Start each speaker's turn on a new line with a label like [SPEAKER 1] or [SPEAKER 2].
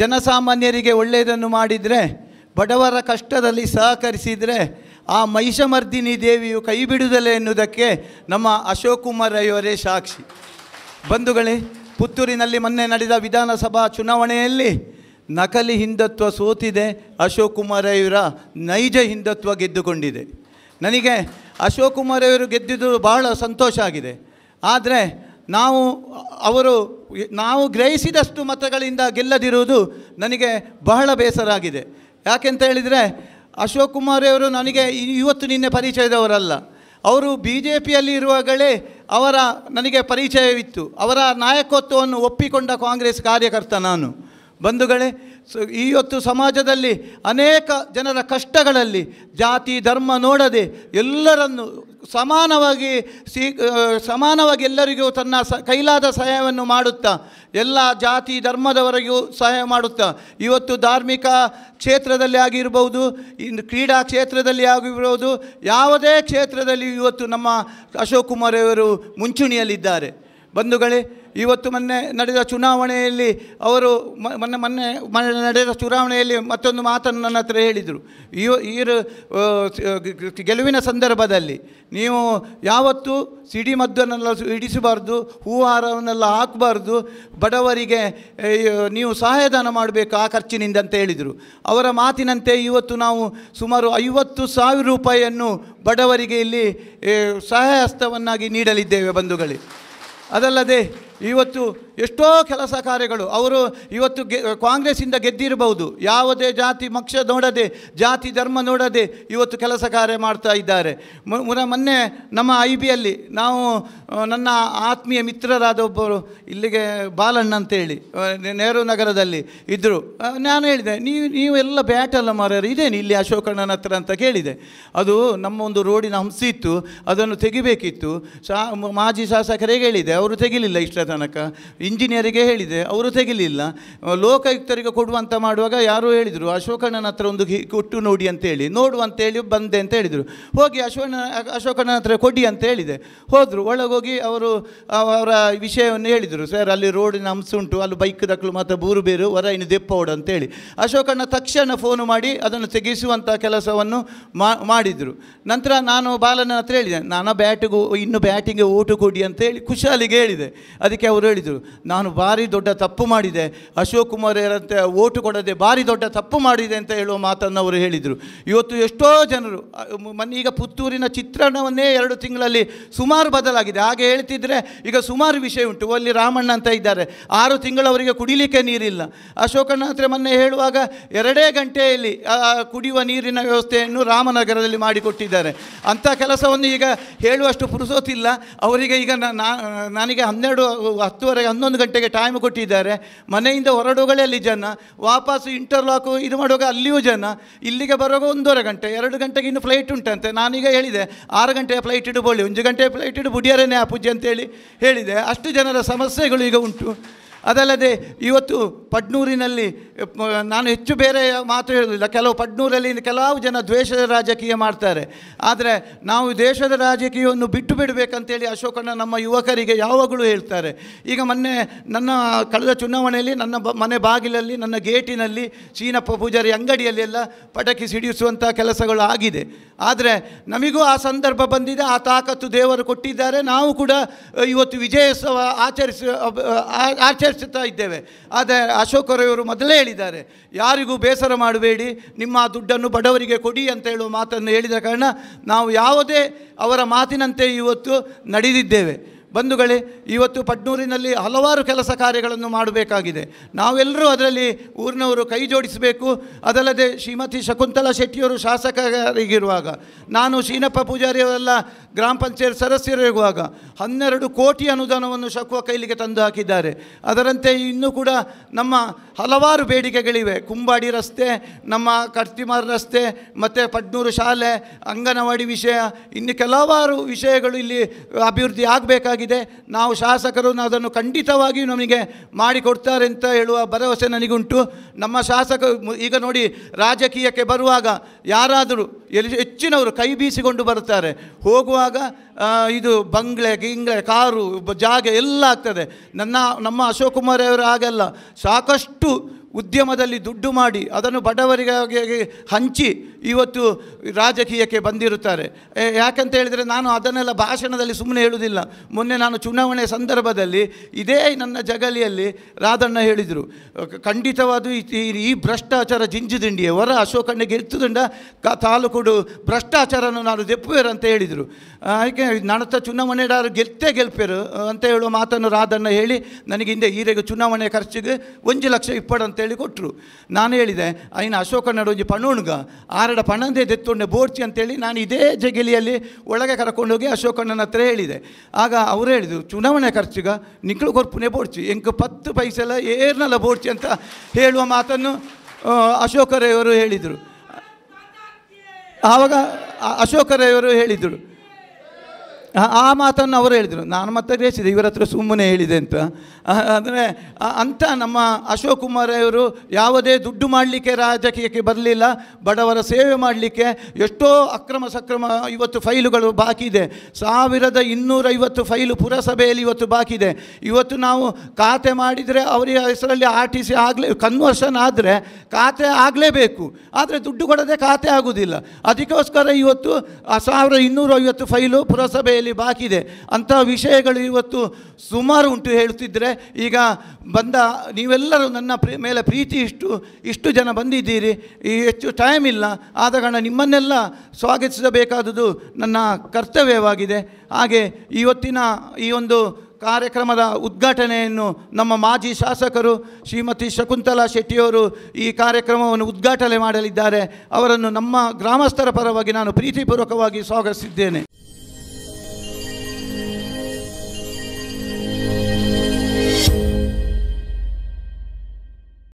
[SPEAKER 1] ಜನಸಾಮಾನ್ಯರಿಗೆ ಒಳ್ಳೆಯದನ್ನು ಮಾಡಿದರೆ ಬಡವರ ಕಷ್ಟದಲ್ಲಿ ಸಹಕರಿಸಿದರೆ ಆ ಮಹಿಷಮರ್ದಿನಿ ದೇವಿಯು ಕೈ ಎನ್ನುವುದಕ್ಕೆ ನಮ್ಮ ಅಶೋಕ್ ಕುಮಾರ್ ಅಯ್ಯವರೇ ಸಾಕ್ಷಿ ಬಂಧುಗಳೇ ಪುತ್ತೂರಿನಲ್ಲಿ ಮೊನ್ನೆ ನಡೆದ ವಿಧಾನಸಭಾ ಚುನಾವಣೆಯಲ್ಲಿ ನಕಲಿ ಹಿಂದುತ್ವ ಸೋತಿದೆ ಅಶೋಕ್ ಕುಮಾರ್ ನೈಜ ಹಿಂದುತ್ವ ಗೆದ್ದುಕೊಂಡಿದೆ ನನಗೆ ಅಶೋಕ್ ಕುಮಾರ್ ಗೆದ್ದಿದ್ದು ಬಹಳ ಸಂತೋಷ ಆಗಿದೆ ಆದರೆ ನಾವು ಅವರು ನಾವು ಗ್ರಹಿಸಿದಷ್ಟು ಮತಗಳಿಂದ ಗೆಲ್ಲದಿರುವುದು ನನಗೆ ಬಹಳ ಬೇಸರ ಆಗಿದೆ ಯಾಕೆಂತ ಹೇಳಿದರೆ ಅಶೋಕ್ ಅವರು ನನಗೆ ಇವತ್ತು ನಿನ್ನೆ ಪರಿಚಯದವರಲ್ಲ ಅವರು ಬಿ ಜೆ ಪಿಯಲ್ಲಿ ಇರುವಾಗಲೇ ಅವರ ನನಗೆ ಪರಿಚಯವಿತ್ತು ಅವರ ನಾಯಕತ್ವವನ್ನು ಒಪ್ಪಿಕೊಂಡ ಕಾಂಗ್ರೆಸ್ ಕಾರ್ಯಕರ್ತ ನಾನು ಬಂಧುಗಳೇ ಸೊ ಇವತ್ತು ಸಮಾಜದಲ್ಲಿ ಅನೇಕ ಜನರ ಕಷ್ಟಗಳಲ್ಲಿ ಜಾತಿ ಧರ್ಮ ನೋಡದೆ ಎಲ್ಲರನ್ನು ಸಮಾನವಾಗಿ ಸೀ ಸಮಾನವಾಗಿ ಎಲ್ಲರಿಗೂ ತನ್ನ ಸ ಕೈಲಾದ ಸಹಾಯವನ್ನು ಮಾಡುತ್ತಾ ಎಲ್ಲ ಜಾತಿ ಧರ್ಮದವರೆಗೂ ಸಹಾಯ ಮಾಡುತ್ತಾ ಇವತ್ತು ಧಾರ್ಮಿಕ ಕ್ಷೇತ್ರದಲ್ಲಿ ಆಗಿರ್ಬೋದು ಇನ್ನು ಕ್ರೀಡಾ ಕ್ಷೇತ್ರದಲ್ಲಿ ಆಗಿರ್ಬೋದು ಯಾವುದೇ ಕ್ಷೇತ್ರದಲ್ಲಿ ಇವತ್ತು ನಮ್ಮ ಅಶೋಕ್ ಕುಮಾರ್ ಅವರು ಮುಂಚೂಣಿಯಲ್ಲಿದ್ದಾರೆ ಬಂಧುಗಳೇ ಇವತ್ತು ಮೊನ್ನೆ ನಡೆದ ಚುನಾವಣೆಯಲ್ಲಿ ಅವರು ಮೊನ್ನೆ ಮೊನ್ನೆ ನಡೆದ ಚುನಾವಣೆಯಲ್ಲಿ ಮತ್ತೊಂದು ಮಾತನ್ನು ನನ್ನ ಹತ್ರ ಹೇಳಿದರು ಇವ ಈ ಗೆಲುವಿನ ಸಂದರ್ಭದಲ್ಲಿ ನೀವು ಯಾವತ್ತೂ ಸಿಡಿಮದ್ದನ್ನೆಲ್ಲ ಇಡಿಸಬಾರ್ದು ಹೂಹಾರವನ್ನೆಲ್ಲ ಹಾಕಬಾರ್ದು ಬಡವರಿಗೆ ನೀವು ಸಹಾಯಧನ ಮಾಡಬೇಕು ಆ ಖರ್ಚಿನಿಂದ ಅಂತ ಹೇಳಿದರು ಅವರ ಮಾತಿನಂತೆ ಇವತ್ತು ನಾವು ಸುಮಾರು ಐವತ್ತು ಸಾವಿರ ರೂಪಾಯಿಯನ್ನು ಬಡವರಿಗೆ ಇಲ್ಲಿ ಸಹಾಯ ಹಸ್ತವನ್ನಾಗಿ ನೀಡಲಿದ್ದೇವೆ ಬಂಧುಗಳೇ ಅದಲ್ಲದೆ ಇವತ್ತು ಎಷ್ಟೋ ಕೆಲಸ ಕಾರ್ಯಗಳು ಅವರು ಇವತ್ತು ಗೆ ಕಾಂಗ್ರೆಸ್ಸಿಂದ ಗೆದ್ದಿರಬಹುದು ಯಾವುದೇ ಜಾತಿ ಮಕ್ಷ ನೋಡದೆ ಜಾತಿ ಧರ್ಮ ನೋಡದೆ ಇವತ್ತು ಕೆಲಸ ಕಾರ್ಯ ಮಾಡ್ತಾ ಇದ್ದಾರೆ ಮೊನ್ನೆ ನಮ್ಮ ಐ ಅಲ್ಲಿ ನಾವು ನನ್ನ ಆತ್ಮೀಯ ಮಿತ್ರರಾದ ಒಬ್ಬರು ಇಲ್ಲಿಗೆ ಬಾಲಣ್ಣ ಅಂತೇಳಿ ನೆಹರು ನಗರದಲ್ಲಿ ಇದ್ದರು ನಾನು ಹೇಳಿದೆ ನೀವು ನೀವೆಲ್ಲ ಬ್ಯಾಟಲ್ಲ ಮಾರ್ಯಾರು ಇದೇನು ಇಲ್ಲಿ ಅಶೋಕಣ್ಣನ ಹತ್ರ ಅಂತ ಕೇಳಿದೆ ಅದು ನಮ್ಮ ಒಂದು ರೋಡಿನ ಹಂಸಿ ಇತ್ತು ಅದನ್ನು ತೆಗಿಬೇಕಿತ್ತು ಸಾ ಮಾಜಿ ಶಾಸಕರೇ ಹೇಳಿದೆ ಅವರು ತೆಗಿಲಿಲ್ಲ ಇಷ್ಟ ತನಕ ಇಂಜಿನಿಯರಿಗೆ ಹೇಳಿದೆ ಅವರು ತೆಗಿಲಿಲ್ಲ ಲೋಕಾಯುಕ್ತರಿಗೆ ಕೊಡುವಂತ ಮಾಡುವಾಗ ಯಾರು ಹೇಳಿದರು ಅಶೋಕಣ್ಣನ ಹತ್ರ ಒಂದು ಕೊಟ್ಟು ನೋಡಿ ಅಂತೇಳಿ ನೋಡು ಅಂತೇಳಿ ಬಂದೆ ಅಂತ ಹೇಳಿದರು ಹೋಗಿ ಅಶೋಕಣ್ಣ ಅಶೋಕಣ್ಣನ ಹತ್ರ ಕೊಡಿ ಅಂತ ಹೇಳಿದೆ ಹೋದರು ಒಳಗೋಗಿ ಅವರು ಅವರ ವಿಷಯವನ್ನು ಹೇಳಿದರು ಸರ್ ಅಲ್ಲಿ ರೋಡಿನ ಅಂಶ ಉಂಟು ಅಲ್ಲಿ ಬೈಕ್ ದಕ್ಕಲು ಮಾತ್ರ ಬೂರು ಬೇರು ವರ ಇನ್ನು ದೆಪ್ಪೋಡು ಅಂತೇಳಿ ಅಶೋಕಣ್ಣ ತಕ್ಷಣ ಫೋನು ಮಾಡಿ ಅದನ್ನು ತೆಗೆಸುವಂಥ ಕೆಲಸವನ್ನು ಮಾಡಿದರು ನಂತರ ನಾನು ಬಾಲನ ಹತ್ರ ಹೇಳಿದೆ ನಾನು ಬ್ಯಾಟಿಗೂ ಇನ್ನು ಬ್ಯಾಟಿಂಗ್ ಓಟು ಕೊಡಿ ಅಂತ ಹೇಳಿ ಖುಷಾಲಿಗೆ ಹೇಳಿದೆ ಅದಕ್ಕೆ ಅದಕ್ಕೆ ಅವರು ಹೇಳಿದರು ನಾನು ಭಾರಿ ದೊಡ್ಡ ತಪ್ಪು ಮಾಡಿದೆ ಅಶೋಕ್ ಕುಮಾರ್ ಇರಂತೆ ಓಟು ಕೊಡದೆ ಭಾರಿ ದೊಡ್ಡ ತಪ್ಪು ಮಾಡಿದೆ ಅಂತ ಹೇಳುವ ಮಾತನ್ನು ಅವರು ಹೇಳಿದರು ಇವತ್ತು ಎಷ್ಟೋ ಜನರು ಮೊನ್ನೆ ಈಗ ಪುತ್ತೂರಿನ ಚಿತ್ರಣವನ್ನೇ ಎರಡು ತಿಂಗಳಲ್ಲಿ ಸುಮಾರು ಬದಲಾಗಿದೆ ಹಾಗೆ ಹೇಳ್ತಿದ್ರೆ ಈಗ ಸುಮಾರು ವಿಷಯ ಉಂಟು ಅಲ್ಲಿ ರಾಮಣ್ಣ ಅಂತ ಇದ್ದಾರೆ ಆರು ತಿಂಗಳವರಿಗೆ ಕುಡಿಲಿಕ್ಕೆ ನೀರಿಲ್ಲ ಅಶೋಕಣ್ಣ ಹತ್ರ ಮೊನ್ನೆ ಹೇಳುವಾಗ ಎರಡೇ ಗಂಟೆಯಲ್ಲಿ ಕುಡಿಯುವ ನೀರಿನ ವ್ಯವಸ್ಥೆಯನ್ನು ರಾಮನಗರದಲ್ಲಿ ಮಾಡಿಕೊಟ್ಟಿದ್ದಾರೆ ಅಂಥ ಕೆಲಸವನ್ನು ಈಗ ಹೇಳುವಷ್ಟು ಪುರುಸೋತಿಲ್ಲ ಅವರಿಗೆ ಈಗ ನನಗೆ ಹನ್ನೆರಡು ಹತ್ತುವರೆಗೆ ಹನ್ನೊಂದು ಗಂಟೆಗೆ ಟೈಮ್ ಕೊಟ್ಟಿದ್ದಾರೆ ಮನೆಯಿಂದ ಹೊರಡುವಾಗಲೇ ಅಲ್ಲಿ ಜನ ವಾಪಸ್ ಇಂಟರ್ಲಾಕು ಇದು ಮಾಡುವಾಗ ಅಲ್ಲಿಯೂ ಜನ ಇಲ್ಲಿಗೆ ಬರುವಾಗ ಒಂದೂವರೆ ಗಂಟೆ ಎರಡು ಗಂಟೆಗೆ ಇನ್ನು ಫ್ಲೈಟ್ ಉಂಟಂತೆ ನಾನೀಗ ಹೇಳಿದೆ ಆರು ಗಂಟೆಯ ಫ್ಲೈಟ್ ಇಡಬೋಳಿ ಒಂದು ಗಂಟೆ ಫ್ಲೈಟ್ ಇಡು ಬುಡಿಯಾರನೇ ಆ ಪೂಜೆ ಅಂತೇಳಿ ಹೇಳಿದೆ ಅಷ್ಟು ಜನರ ಸಮಸ್ಯೆಗಳು ಈಗ ಉಂಟು ಅದಲ್ಲದೆ ಇವತ್ತು ಪಡ್ನೂರಿನಲ್ಲಿ ನಾನು ಹೆಚ್ಚು ಬೇರೆ ಮಾತು ಹೇಳೋದಿಲ್ಲ ಕೆಲವು ಪಡ್ನೂರಲ್ಲಿ ಕೆಲವು ಜನ ದ್ವೇಷದ ರಾಜಕೀಯ ಮಾಡ್ತಾರೆ ಆದರೆ ನಾವು ದೇಶದ ರಾಜಕೀಯವನ್ನು ಬಿಟ್ಟು ಬಿಡಬೇಕಂತೇಳಿ ಅಶೋಕಣ್ಣ ನಮ್ಮ ಯುವಕರಿಗೆ ಯಾವಾಗಲೂ ಹೇಳ್ತಾರೆ ಈಗ ಮೊನ್ನೆ ನನ್ನ ಕಳೆದ ಚುನಾವಣೆಯಲ್ಲಿ ನನ್ನ ಬ ಮನೆ ಬಾಗಿಲಲ್ಲಿ ನನ್ನ ಗೇಟಿನಲ್ಲಿ ಚೀನಪ್ಪ ಪೂಜಾರಿ ಅಂಗಡಿಯಲ್ಲೆಲ್ಲ ಪಟಾಕಿ ಸಿಡಿಸುವಂಥ ಕೆಲಸಗಳು ಆಗಿದೆ ಆದರೆ ನಮಗೂ ಆ ಸಂದರ್ಭ ಬಂದಿದೆ ಆ ತಾಕತ್ತು ದೇವರು ಕೊಟ್ಟಿದ್ದಾರೆ ನಾವು ಕೂಡ ಇವತ್ತು ವಿಜಯೋತ್ಸವ ಆಚರಿಸ ಆಚರಿಸ ಇದ್ದೇವೆ ಆದರೆ ಅಶೋಕ್ ಅವರು ಮೊದಲೇ ಹೇಳಿದ್ದಾರೆ ಯಾರಿಗೂ ಬೇಸರ ಮಾಡಬೇಡಿ ನಿಮ್ಮ ದುಡ್ಡನ್ನು ಬಡವರಿಗೆ ಕೊಡಿ ಅಂತ ಹೇಳುವ ಮಾತನ್ನು ಹೇಳಿದ ಕಾರಣ ನಾವು ಯಾವುದೇ ಅವರ ಮಾತಿನಂತೆ ಇವತ್ತು ನಡೆದಿದ್ದೇವೆ ಬಂಧುಗಳೇ ಇವತ್ತು ಪಡ್ನೂರಿನಲ್ಲಿ ಹಲವಾರು ಕೆಲಸ ಕಾರ್ಯಗಳನ್ನು ಮಾಡಬೇಕಾಗಿದೆ ನಾವೆಲ್ಲರೂ ಅದರಲ್ಲಿ ಊರಿನವರು ಕೈ ಜೋಡಿಸಬೇಕು ಅದಲ್ಲದೆ ಶ್ರೀಮತಿ ಶಕುಂತಲಾ ಶೆಟ್ಟಿಯವರು ಶಾಸಕರಿಗಿರುವಾಗ ನಾನು ಶೀನಪ್ಪ ಪೂಜಾರಿಯವರೆಲ್ಲ ಗ್ರಾಮ ಪಂಚಾಯತ್ ಸದಸ್ಯರಿರುವಾಗ ಹನ್ನೆರಡು ಕೋಟಿ ಅನುದಾನವನ್ನು ಶಕುವ ಕೈಲಿಗೆ ತಂದು ಹಾಕಿದ್ದಾರೆ ಅದರಂತೆ ಇನ್ನೂ ಕೂಡ ನಮ್ಮ ಹಲವಾರು ಬೇಡಿಕೆಗಳಿವೆ ಕುಂಬಾಡಿ ರಸ್ತೆ ನಮ್ಮ ಕರ್ತಿಮಾರ್ ರಸ್ತೆ ಮತ್ತು ಪಡ್ನೂರು ಶಾಲೆ ಅಂಗನವಾಡಿ ವಿಷಯ ಇನ್ನು ಕೆಲವಾರು ವಿಷಯಗಳು ಇಲ್ಲಿ ಅಭಿವೃದ್ಧಿ ಆಗಬೇಕಾಗಿದೆ ಆಗಿದೆ ನಾವು ಶಾಸಕರು ಅದನ್ನು ಖಂಡಿತವಾಗಿಯೂ ನಮಗೆ ಮಾಡಿಕೊಡ್ತಾರೆ ಅಂತ ಹೇಳುವ ಭರವಸೆ ನನಗುಂಟು ನಮ್ಮ ಶಾಸಕ ಈಗ ನೋಡಿ ರಾಜಕೀಯಕ್ಕೆ ಬರುವಾಗ ಯಾರಾದರೂ ಎಲ್ಲಿ ಹೆಚ್ಚಿನವರು ಕೈ ಬೀಸಿಕೊಂಡು ಬರುತ್ತಾರೆ ಹೋಗುವಾಗ ಇದು ಬಂಗ್ಲೆ ಗಿಂಗ್ಲೆ ಕಾರು ಜಾಗ ಎಲ್ಲ ಆಗ್ತದೆ ನನ್ನ ನಮ್ಮ ಅಶೋಕ್ ಕುಮಾರ್ ಅವರು ಹಾಗೆಲ್ಲ ಸಾಕಷ್ಟು ಉದ್ಯಮದಲ್ಲಿ ದುಡ್ಡು ಮಾಡಿ ಅದನ್ನು ಬಡವರಿಗಾಗಿ ಹಂಚಿ ಇವತ್ತು ರಾಜಕೀಯಕ್ಕೆ ಬಂದಿರುತ್ತಾರೆ ಯಾಕಂತ ಹೇಳಿದರೆ ನಾನು ಅದನ್ನೆಲ್ಲ ಭಾಷಣದಲ್ಲಿ ಸುಮ್ಮನೆ ಹೇಳುವುದಿಲ್ಲ ಮೊನ್ನೆ ನಾನು ಚುನಾವಣೆ ಸಂದರ್ಭದಲ್ಲಿ ಇದೇ ನನ್ನ ಜಗಲಿಯಲ್ಲಿ ರಾಧಣ್ಣ ಹೇಳಿದರು ಖಂಡಿತವಾದ ಈ ಭ್ರಷ್ಟಾಚಾರ ಹೊರ ಅಶೋಕಣ್ಣಿಗೆ ಇರ್ತದಂಡ ತಾಲೂಕುಡು ಭ್ರಷ್ಟಾಚಾರನ ನಾನು ದೆಪ್ಪುವೆರು ಅಂತ ಹೇಳಿದರು ಯಾಕೆ ನಡತ ಚುನಾವಣೆಡಾರು ಗೆಲ್ತೇ ಗೆಲ್ಪೇರು ಅಂತ ಹೇಳುವ ಮಾತನ್ನು ರಾಧಣ್ಣ ಹೇಳಿ ನನಗೆ ಹಿಂದೆ ಈರೆಗೆ ಚುನಾವಣೆ ಖರ್ಚಿಗೆ ಒಂದು ಲಕ್ಷ ಇಪ್ಪಡಂತೆ ಹೇಳಿ ಕೊಟ್ಟರು ನಾನು ಹೇಳಿದೆ ಐನ ಅಶೋಕ ನಡೋಜಿ ಪಣುಣ್ಗ ಆರಡ ಪಣಂದೇ ದೆತ್ತೊಂಡೆ ಬೋರ್ಚಿ ಅಂತೇಳಿ ನಾನು ಇದೇ ಜಗಿಲಿಯಲ್ಲಿ ಒಳಗೆ ಕರ್ಕೊಂಡೋಗಿ ಅಶೋಕಣ್ಣನ ಹತ್ರ ಹೇಳಿದೆ ಆಗ ಅವರು ಹೇಳಿದರು ಚುನಾವಣೆ ಖರ್ಚಿಗ ನಿಕ್ಳು ಕೊರ್ಪುನೇ ಬೋರ್ಚಿ ಹೆಂಗೆ ಪತ್ತು ಪೈಸೆಲ್ಲ ಏರ್ನಲ್ಲ ಬೋರ್ಚಿ ಅಂತ ಹೇಳುವ ಮಾತನ್ನು ಅಶೋಕರೆಯವರು ಹೇಳಿದರು ಆವಾಗ ಅಶೋಕರೆಯವರು ಹೇಳಿದರು ಆ ಮಾತನ್ನು ಅವರು ಹೇಳಿದರು ನಾನು ಮತ್ತೆ ಗ್ರಹಿಸಿದೆ ಇವರ ಹತ್ರ ಸುಮ್ಮನೆ ಹೇಳಿದೆ ಅಂತ ಅಂದರೆ ಅಂಥ ನಮ್ಮ ಅಶೋಕ್ ಕುಮಾರ್ ಅವರು ಯಾವುದೇ ದುಡ್ಡು ಮಾಡಲಿಕ್ಕೆ ರಾಜಕೀಯಕ್ಕೆ ಬರಲಿಲ್ಲ ಬಡವರ ಸೇವೆ ಮಾಡಲಿಕ್ಕೆ ಎಷ್ಟೋ ಅಕ್ರಮ ಸಕ್ರಮ ಇವತ್ತು ಫೈಲುಗಳು ಬಾಕಿ ಇದೆ ಸಾವಿರದ ಇನ್ನೂರೈವತ್ತು ಫೈಲು ಪುರಸಭೆಯಲ್ಲಿ ಇವತ್ತು ಬಾಕಿ ಇದೆ ಇವತ್ತು ನಾವು ಖಾತೆ ಮಾಡಿದರೆ ಅವರಿಗೆ ಹೆಸರಲ್ಲಿ ಆರ್ ಟಿ ಸಿ ಆಗಲೇ ಕನ್ವರ್ಷನ್ ಆದರೆ ಖಾತೆ ಆಗಲೇಬೇಕು ಆದರೆ ದುಡ್ಡು ಕೊಡದೆ ಖಾತೆ ಆಗೋದಿಲ್ಲ ಅದಕ್ಕೋಸ್ಕರ ಇವತ್ತು ಸಾವಿರದ ಇನ್ನೂರೈವತ್ತು ಫೈಲು ಪುರಸಭೆಯಲ್ಲಿ ಬಾಕಿ ಇದೆ ಅಂತಹ ವಿಷಯಗಳು ಇವತ್ತು ಸುಮಾರು ಉಂಟು ಹೇಳುತ್ತಿದ್ದರೆ ಈಗ ಬಂದ ನೀವೆಲ್ಲರೂ ನನ್ನ ಮೇಲೆ ಪ್ರೀತಿ ಇಷ್ಟು ಇಷ್ಟು ಜನ ಬಂದಿದ್ದೀರಿ ಈ ಹೆಚ್ಚು ಟೈಮ್ ಇಲ್ಲ ಆದ ಕಾರಣ ನಿಮ್ಮನ್ನೆಲ್ಲ ಸ್ವಾಗತಿಸಬೇಕಾದುದು ನನ್ನ ಕರ್ತವ್ಯವಾಗಿದೆ ಹಾಗೆ ಇವತ್ತಿನ ಈ ಒಂದು ಕಾರ್ಯಕ್ರಮದ ಉದ್ಘಾಟನೆಯನ್ನು ನಮ್ಮ ಮಾಜಿ ಶಾಸಕರು ಶ್ರೀಮತಿ ಶಕುಂತಲಾ ಶೆಟ್ಟಿಯವರು ಈ ಕಾರ್ಯಕ್ರಮವನ್ನು ಉದ್ಘಾಟನೆ ಮಾಡಲಿದ್ದಾರೆ ಅವರನ್ನು ನಮ್ಮ ಗ್ರಾಮಸ್ಥರ ಪರವಾಗಿ ನಾನು ಪ್ರೀತಿಪೂರ್ವಕವಾಗಿ ಸ್ವಾಗತಿಸಿದ್ದೇನೆ